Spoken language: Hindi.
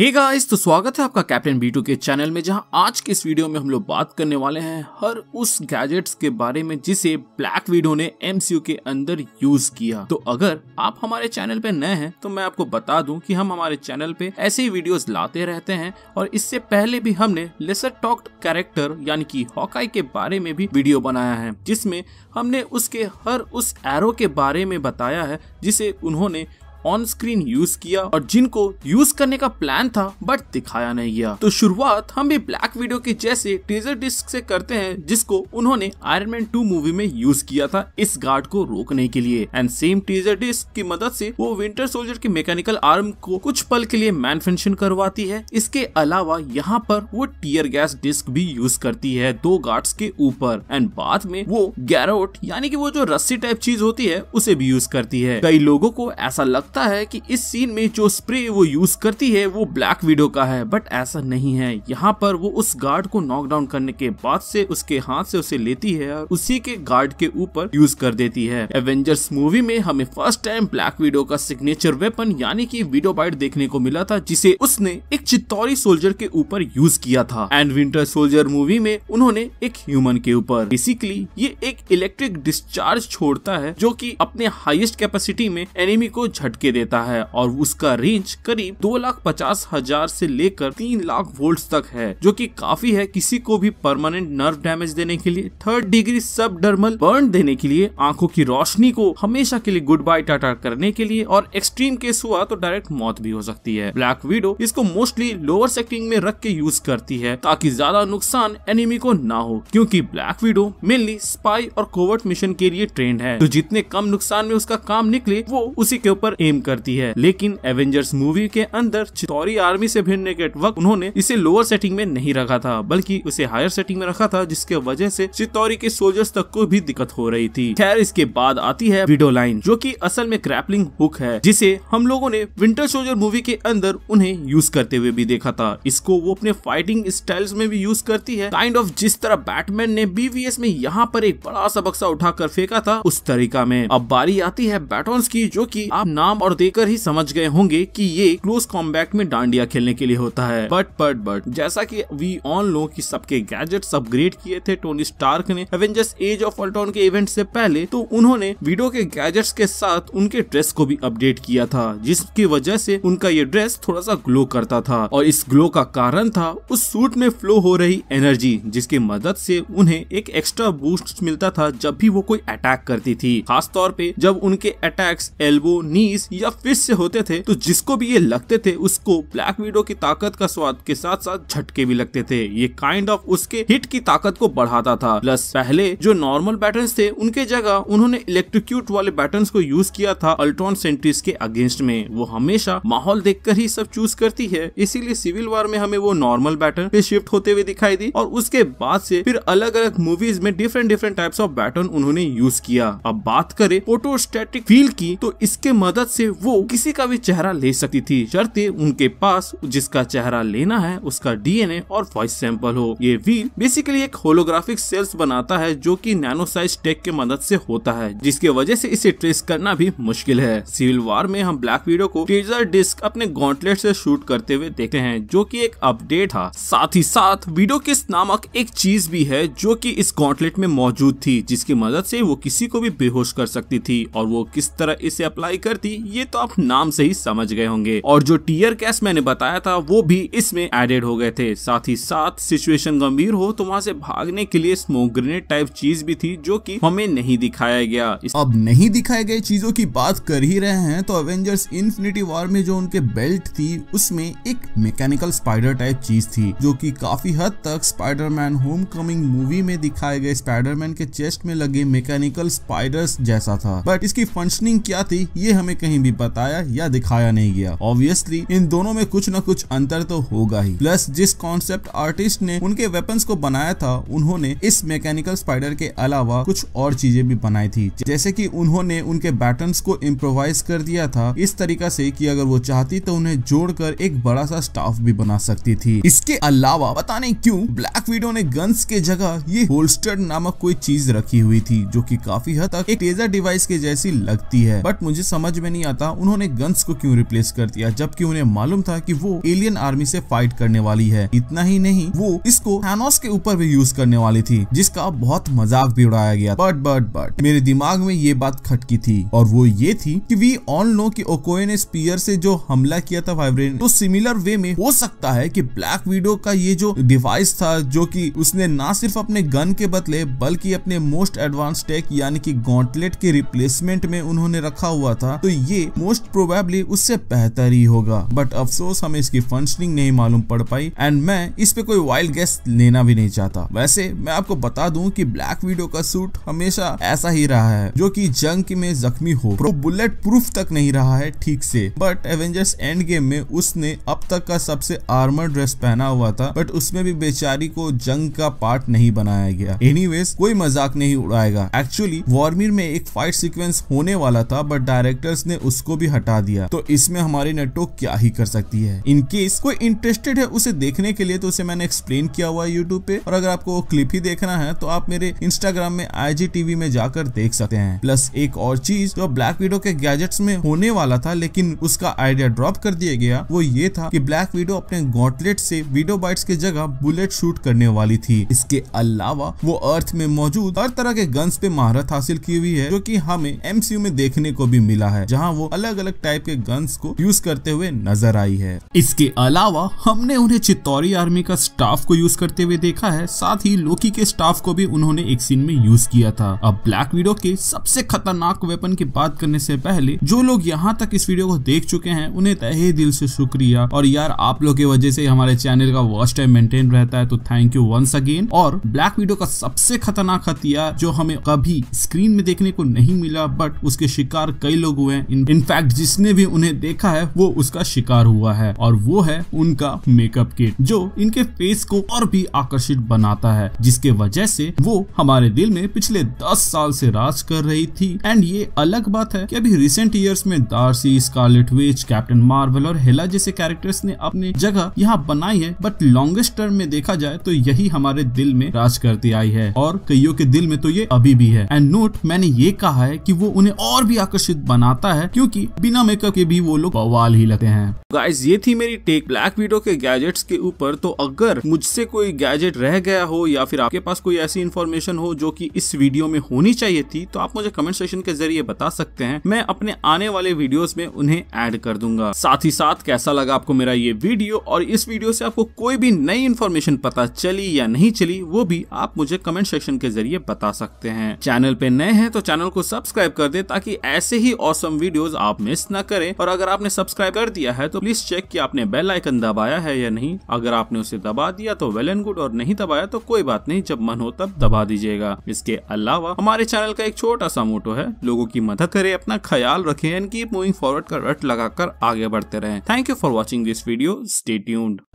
हे गाइस तो स्वागत है आपका कैप्टन बीटू के चैनल में जहां आज के इस वीडियो में हम लोग बात करने वाले हैं हर उस गैजेट्स के बारे में जिसे ब्लैक वीडो ने एमसीयू के अंदर यूज किया तो अगर आप हमारे चैनल पे नए हैं तो मैं आपको बता दूं कि हम हमारे चैनल पे ऐसे ही वीडियोस लाते रहते हैं और इससे पहले भी हमने लेसर टॉक्ट कैरेक्टर यानी की हॉकाई के बारे में भी वीडियो बनाया है जिसमे हमने उसके हर उस एरो के बारे में बताया है जिसे उन्होंने ऑन स्क्रीन यूज किया और जिनको यूज करने का प्लान था बट दिखाया नहीं गया तो शुरुआत हम भी ब्लैक वीडियो के जैसे टीजर डिस्क से करते हैं जिसको उन्होंने आयरन मैन टू मूवी में यूज किया था इस गार्ड को रोकने के लिए एंड सेम टीजर डिस्क की मदद से वो विंटर सोल्जर के मैकेनिकल आर्म को कुछ पल के लिए मैन फंक्शन करवाती है इसके अलावा यहाँ पर वो टीयर गैस डिस्क भी यूज करती है दो गार्ड्स के ऊपर एंड बाद में वो गैरोट यानी कि वो जो रस्सी टाइप चीज होती है उसे भी यूज करती है कई लोगों को ऐसा लगता लगता है कि इस सीन में जो स्प्रे वो यूज करती है वो ब्लैक वीडियो का है बट ऐसा नहीं है यहाँ पर वो उस गार्ड को नॉक डाउन करने के बाद से उसके हाथ से उसे लेती है और उसी के गार्ड के ऊपर यूज कर देती है एवेंजर्स मूवी में हमें फर्स्ट टाइम ब्लैक वीडियो का सिग्नेचर वेपन यानी की वीडियो बाइट देखने को मिला था जिसे उसने एक चित्तौरी सोल्जर के ऊपर यूज किया था एंड विंटर सोल्जर मूवी में उन्होंने एक ह्यूमन के ऊपर बेसिकली ये एक इलेक्ट्रिक डिस्चार्ज छोड़ता है जो की अपने हाइएस्ट कैपेसिटी में एनिमी को झटका के देता है और उसका रेंज करीब दो लाख पचास हजार से लेकर तीन लाख वोल्ट तक है जो कि काफी है किसी को भी परमानेंट नर्व डैमेज देने के लिए third degree subdermal burn देने के लिए आंखों की रोशनी को हमेशा के लिए गुड बाय टाटा करने के लिए और एक्सट्रीम केस हुआ तो डायरेक्ट मौत भी हो सकती है ब्लैक वीडो इसको मोस्टली लोअर सेक्टिंग में रख के यूज करती है ताकि ज्यादा नुकसान एनिमी को ना हो क्योंकि ब्लैक वीडो मेनली स्पाई और कोवर्ट मिशन के लिए ट्रेंड है तो जितने कम नुकसान में उसका काम निकले वो उसी के ऊपर एम करती है लेकिन एवेंजर्स मूवी के अंदर चितौरी आर्मी से भिड़ने के वक्त उन्होंने इसे लोअर सेटिंग में नहीं रखा था बल्कि उसे हायर सेटिंग में रखा था जिसके वजह से चितौरी के सोल्जर्स तक को भी दिक्कत हो रही थी खैर इसके बाद आती है विडो लाइन जो की असल में क्रैपलिंग हुक है जिसे हम लोगों ने विंटर सोल्जर मूवी के अंदर उन्हें यूज करते हुए भी देखा था इसको वो अपने फाइटिंग स्टाइल्स में भी यूज करती है काइंड ऑफ जिस तरह बैटमैन ने बीवीएस में यहाँ पर एक बड़ा सा बक्सा उठाकर फेंका था उस तरीका में अब बारी आती है बैटॉन्स की जो कि आप नाम नाम और देकर ही समझ गए होंगे कि ये क्लोज कॉम्बैक्ट में डांडिया खेलने के लिए होता है बट बट बट जैसा कि वी ऑन लो की सबके गैजेट अपग्रेड किए थे टोनी स्टार्क ने एवेंजर्स एज ऑफ अल्ट्रॉन के इवेंट से पहले तो उन्होंने वीडियो के गैजेट्स के साथ उनके ड्रेस को भी अपडेट किया था जिसकी वजह से उनका ये ड्रेस थोड़ा सा ग्लो करता था और इस ग्लो का कारण था उस सूट में फ्लो हो रही एनर्जी जिसकी मदद से उन्हें एक एक्स्ट्रा बूस्ट मिलता था जब भी वो कोई अटैक करती थी खास तौर पे जब उनके अटैक्स एल्बो नीज या फिश से होते थे तो जिसको भी ये लगते थे उसको ब्लैक विडो की ताकत का स्वाद के साथ साथ झटके भी लगते थे ये काइंड ऑफ उसके हिट की ताकत को बढ़ाता था प्लस पहले जो नॉर्मल बैटन थे उनके जगह उन्होंने इलेक्ट्रिक्यूट वाले बैटन को यूज किया था अल्ट्रॉन सेंट्रीज के अगेंस्ट में वो हमेशा माहौल देख ही सब चूज करती है इसीलिए सिविल वॉर में हमें वो नॉर्मल बैटन पे शिफ्ट होते हुए दिखाई दी और उसके बाद से फिर अलग अलग मूवीज में different different types of baton उन्होंने यूज किया अब बात करें फोटोस्टैटिक फील की तो इसके मदद से वो किसी का भी चेहरा ले सकती थी शर्ते उनके पास जिसका चेहरा लेना है उसका डीएनए और वॉइस सैंपल हो ये वी बेसिकली एक होलोग्राफिक सेल्स बनाता है जो कि नैनो साइज टेक के मदद से होता है जिसकी वजह से इसे ट्रेस करना भी मुश्किल है सिविल वार में हम ब्लैक वीडियो को टीजर डिस्क अपने गॉन्टलेट से शूट करते हुए देखते हैं जो कि एक अपडेट था साथ ही साथ वीडियो किस नामक एक चीज भी है जो कि इस गॉन्टलेट में मौजूद थी जिसकी मदद से वो किसी को भी बेहोश कर सकती थी और वो किस तरह इसे अप्लाई करती ये तो आप नाम से ही समझ गए होंगे और जो टीयर कैस मैंने बताया था वो भी इसमें एडेड हो गए थे साथ ही साथ सिचुएशन गंभीर हो तो वहाँ से भागने के लिए स्मोक ग्रेनेड टाइप चीज भी थी जो की हमें नहीं दिखाया गया अब नहीं दिखाई गई चीजों की बात कर ही रहे हैं तो अवेंजर्स इन्फिनिटी वॉर में जो उनके बेल्ट थी उसमें एक मैकेनिकल स्पाइडर टाइप चीज थी जो की काफी हद तक स्पाइडरमैन होमकमिंग मूवी में दिखाए गए स्पाइडरमैन के चेस्ट में लगे मैकेनिकल स्पाइडर्स जैसा था बट इसकी फंक्शनिंग क्या थी ये हमें कहीं कहीं भी बताया या दिखाया नहीं गया ऑब्वियसली इन दोनों में कुछ न कुछ अंतर तो होगा ही प्लस जिस कॉन्सेप्ट आर्टिस्ट ने उनके वेपन्स को बनाया था उन्होंने इस मैकेनिकल स्पाइडर के अलावा कुछ और चीजें भी बनाई थी जैसे कि उन्होंने उनके बैटर्न को इम्प्रोवाइज कर दिया था इस तरीका से कि अगर वो चाहती तो उन्हें जोड़कर एक बड़ा सा स्टाफ भी बना सकती थी इसके अलावा पता नहीं क्यों ब्लैक वीडो ने गन्स के जगह ये होल्स्टर नामक कोई चीज रखी हुई थी जो कि काफी हद तक एक टेजर डिवाइस के जैसी लगती है बट मुझे समझ में नहीं आता उन्होंने गन्स को क्यों रिप्लेस कर दिया जबकि उन्हें मालूम था कि वो एलियन आर्मी से फाइट करने वाली है इतना ही नहीं वो इसको थानोस के ऊपर भी यूज करने वाली थी जिसका बहुत मजाक भी उड़ाया गया बट बट बट मेरे दिमाग में ये बात खटकी थी और वो ये थी कि वी ऑल नो कि ओकोए ने स्पीयर से जो हमला किया था वाइब्रेन तो सिमिलर वे में हो सकता है कि ब्लैक वीडो का ये जो डिवाइस था जो कि उसने ना सिर्फ अपने गन के बदले बल्कि अपने मोस्ट एडवांस टेक यानी कि गॉन्टलेट के रिप्लेसमेंट में उन्होंने रखा हुआ था तो ये ये मोस्ट प्रोबेबली उससे बेहतर ही होगा बट अफसोस हमें इसकी फंक्शनिंग नहीं मालूम पड़ पाई एंड मैं इस पे कोई वाइल्ड गेस लेना भी नहीं चाहता वैसे मैं आपको बता दूं कि ब्लैक वीडियो का सूट हमेशा ऐसा ही रहा है जो कि जंग में जख्मी हो प्रो बुलेट प्रूफ तक नहीं रहा है ठीक से बट एवेंजर्स एंड गेम में उसने अब तक का सबसे आर्मर ड्रेस पहना हुआ था बट उसमें भी बेचारी को जंग का पार्ट नहीं बनाया गया एनी कोई मजाक नहीं उड़ाएगा एक्चुअली वॉर्मिर में एक फाइट सिक्वेंस होने वाला था बट डायरेक्टर्स ने उसको भी हटा दिया तो इसमें हमारी नेटो क्या ही कर सकती है इनकेस कोई इंटरेस्टेड है उसे देखने के लिए तो उसे मैंने एक्सप्लेन किया हुआ है यूट्यूब पे और अगर आपको क्लिप ही देखना है तो आप मेरे इंस्टाग्राम में आई में जाकर देख सकते हैं प्लस एक और चीज जो ब्लैक वीडो के गैजेट्स में होने वाला था लेकिन उसका आइडिया ड्रॉप कर दिया गया वो ये था की ब्लैक वीडो अपने गॉटलेट से विडो बाइट के जगह बुलेट शूट करने वाली थी इसके अलावा वो अर्थ में मौजूद हर तरह के गन्स पे महारत हासिल की हुई है जो कि हमें एमसीयू में देखने को भी मिला है जहां जहाँ वो अलग अलग टाइप के गन्स को यूज करते हुए नजर आई है इसके अलावा हमने उन्हें चित्तौरी आर्मी का स्टाफ को यूज करते हुए देखा है साथ ही लोकी के स्टाफ को भी उन्होंने एक सीन में यूज किया था अब ब्लैक वीडियो के सबसे खतरनाक वेपन की बात करने से पहले जो लोग यहाँ तक इस वीडियो को देख चुके हैं उन्हें तहे दिल से शुक्रिया और यार आप लोग की वजह से हमारे चैनल का वॉच टाइम मेंटेन रहता है तो थैंक यू वंस अगेन और ब्लैक वीडियो का सबसे खतरनाक हथियार जो हमें कभी स्क्रीन में देखने को नहीं मिला बट उसके शिकार कई लोग हुए हैं इनफैक्ट जिसने भी उन्हें देखा है वो उसका शिकार हुआ है और वो है उनका मेकअप किट जो इनके फेस को और भी आकर्षित बनाता है जिसके वजह से वो हमारे दिल में पिछले दस साल से राज कर रही थी एंड ये अलग बात है कि अभी रिसेंट ईयर्स में Darcy Scarlet Witch Captain Marvel और हेला जैसे कैरेक्टर्स ने अपने जगह यहाँ बनाई है बट लॉन्गेस्ट टर्म में देखा जाए तो यही हमारे दिल में राज करती आई है और कईयों के दिल में तो ये अभी भी है एंड नोट मैंने ये कहा है कि वो उन्हें और भी आकर्षित बनाता है हैं क्योंकि बिना मेकअप के भी वो लोग बवाल ही लगते हैं गाइज ये थी मेरी टेक ब्लैक वीडियो के गैजेट्स के ऊपर तो अगर मुझसे कोई गैजेट रह गया हो या फिर आपके पास कोई ऐसी इन्फॉर्मेशन हो जो कि इस वीडियो में होनी चाहिए थी तो आप मुझे कमेंट सेक्शन के जरिए बता सकते हैं मैं अपने आने वाले वीडियोस में उन्हें ऐड कर दूंगा साथ ही साथ कैसा लगा आपको मेरा ये वीडियो और इस वीडियो से आपको कोई भी नई इन्फॉर्मेशन पता चली या नहीं चली वो भी आप मुझे कमेंट सेक्शन के जरिए बता सकते हैं चैनल पे नए हैं तो चैनल को सब्सक्राइब कर दे ताकि ऐसे ही औसम वीडियो वीडियोस आप मिस ना करें और अगर आपने सब्सक्राइब कर दिया है तो प्लीज चेक कि आपने बेल आइकन दबाया है या नहीं अगर आपने उसे दबा दिया तो वेल एंड गुड और नहीं दबाया तो कोई बात नहीं जब मन हो तब दबा दीजिएगा इसके अलावा हमारे चैनल का एक छोटा सा मोटो है लोगो की मदद करे अपना ख्याल रखे एंड की मूविंग फॉरवर्ड का रट लगाकर आगे बढ़ते रहे thank you for watching this video stay tuned